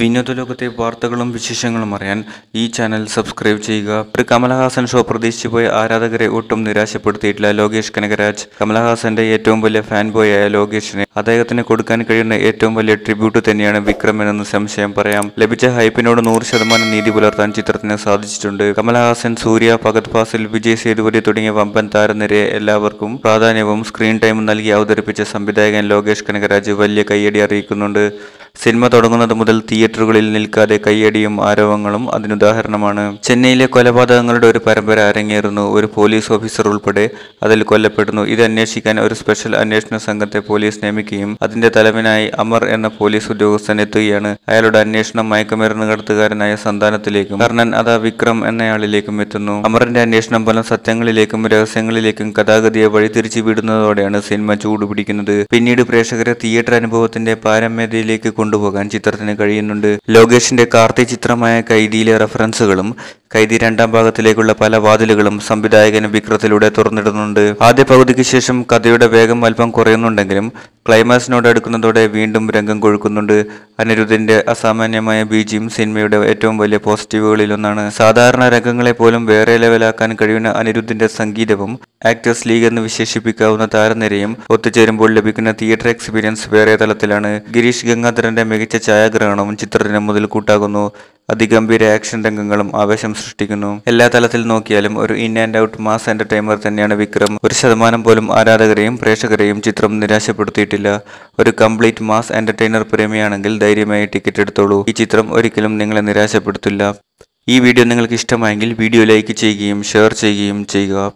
വിനോദലോകത്തെ വാർത്തകളും വിശേഷങ്ങളും അറിയാൻ ഈ ചാനൽ സബ്സ്ക്രൈബ് ചെയ്യുക പ്രി കമലഹാസൻ ഷോ പ്രതീക്ഷിച്ചു പോയ ആരാധകരെ ഒട്ടും നിരാശപ്പെടുത്തിയിട്ടില്ല ലോകേഷ് കനകരാജ് കമലഹാസന്റെ ഏറ്റവും വലിയ ഫാൻ ബോയ് ആയ ലോകേഷിനെ അദ്ദേഹത്തിന് കൊടുക്കാൻ കഴിയുന്ന ഏറ്റവും വലിയ ട്രിബ്യൂട്ട് തന്നെയാണ് വിക്രം എന്നെന്ന് സംശയം പറയാം ലഭിച്ച ഹൈപ്പിനോട് നൂറ് ശതമാനം നീതി പുലർത്താൻ ചിത്രത്തിന് സാധിച്ചിട്ടുണ്ട് കമലഹാസൻ സൂര്യ ഭഗത് ഫാസിൽ വിജയ് സേതുപതി തുടങ്ങിയ വമ്പൻ താരനിരയെ എല്ലാവർക്കും പ്രാധാന്യവും സ്ക്രീൻ ടൈമും നൽകി അവതരിപ്പിച്ച സംവിധായകൻ ലോകേഷ് കനകരാജ് വലിയ കയ്യടി അറിയിക്കുന്നുണ്ട് സിനിമ തുടങ്ങുന്നത് മുതൽ തിയേറ്ററുകളിൽ നിൽക്കാതെ കയ്യടിയും ആരവങ്ങളും അതിനുദാഹരണമാണ് ചെന്നൈയിലെ കൊലപാതകങ്ങളുടെ ഒരു പരമ്പര അരങ്ങേറുന്നു ഒരു പോലീസ് ഓഫീസർ ഉൾപ്പെടെ അതിൽ കൊല്ലപ്പെടുന്നു ഇത് അന്വേഷിക്കാൻ ഒരു സ്പെഷ്യൽ അന്വേഷണ സംഘത്തെ പോലീസ് നിയമിക്കുകയും അതിന്റെ തലവനായി അമർ എന്ന പോലീസ് ഉദ്യോഗസ്ഥൻ എത്തുകയാണ് അയാളുടെ അന്വേഷണം മയക്കുമരുന്ന് കടത്തുകാരനായ സന്താനത്തിലേക്കും കർണൻ അതാ വിക്രം എന്നയാളിലേക്കും എത്തുന്നു അമറിന്റെ അന്വേഷണം പല സത്യങ്ങളിലേക്കും രഹസ്യങ്ങളിലേക്കും കഥാഗതിയെ വഴിതിരിച്ചു വിടുന്നതോടെയാണ് സിനിമ ചൂടുപിടിക്കുന്നത് പിന്നീട് പ്രേക്ഷകരെ തിയേറ്റർ അനുഭവത്തിന്റെ പാരമ്യതയിലേക്ക് കൊണ്ടുപോകാൻ ചിത്രത്തിന് കഴിയുന്നുണ്ട് ലോകേഷിന്റെ കാർത്തി ചിത്രമായ കൈദിയിലെ റെഫറൻസുകളും കൈദി രണ്ടാം ഭാഗത്തിലേക്കുള്ള പല വാതിലുകളും സംവിധായകൻ വിക്രത്തിലൂടെ തുറന്നിടുന്നുണ്ട് ആദ്യ പകുതിക്ക് ശേഷം കഥയുടെ വേഗം അല്പം കുറയുന്നുണ്ടെങ്കിലും ക്ലൈമാക്സിനോട് അടുക്കുന്നതോടെ വീണ്ടും രംഗം കൊഴുക്കുന്നുണ്ട് അനിരുദ്ധിന്റെ അസാമാന്യമായ ബീജിയും സിനിമയുടെ ഏറ്റവും വലിയ പോസിറ്റീവുകളിലൊന്നാണ് സാധാരണ രംഗങ്ങളെ പോലും വേറെ ലെവലാക്കാൻ കഴിയുന്ന അനിരുദ്ധിന്റെ സംഗീതവും ആക്ടേഴ്സ് ലീഗ് എന്ന് വിശേഷിപ്പിക്കാവുന്ന താരനിരയും ഒത്തുചേരുമ്പോൾ ലഭിക്കുന്ന തിയേറ്റർ എക്സ്പീരിയൻസ് വേറെ തലത്തിലാണ് ഗിരീഷ് ഗംഗാധരന്റെ മികച്ച ഛായാഗ്രഹണവും ചിത്രത്തിന് മുതൽ കൂട്ടാകുന്നു അതിഗംഭീര ആക്ഷൻ രംഗങ്ങളും ആവേശം സൃഷ്ടിക്കുന്നു എല്ലാ തലത്തിൽ നോക്കിയാലും ഒരു in and out mass entertainer തന്നെയാണ് വിക്രം ഒരു ശതമാനം പോലും ആരാധകരെയും പ്രേക്ഷകരെയും ചിത്രം നിരാശപ്പെടുത്തിയിട്ടില്ല ഒരു കംപ്ലീറ്റ് മാസ് എന്റർടൈനർ പ്രേമിയാണെങ്കിൽ ധൈര്യമായി ടിക്കറ്റ് എടുത്തോളൂ ഈ ചിത്രം ഒരിക്കലും നിങ്ങളെ നിരാശപ്പെടുത്തില്ല ഈ വീഡിയോ നിങ്ങൾക്ക് ഇഷ്ടമായെങ്കിൽ വീഡിയോ ലൈക്ക് ചെയ്യുകയും ഷെയർ ചെയ്യുകയും ചെയ്യുക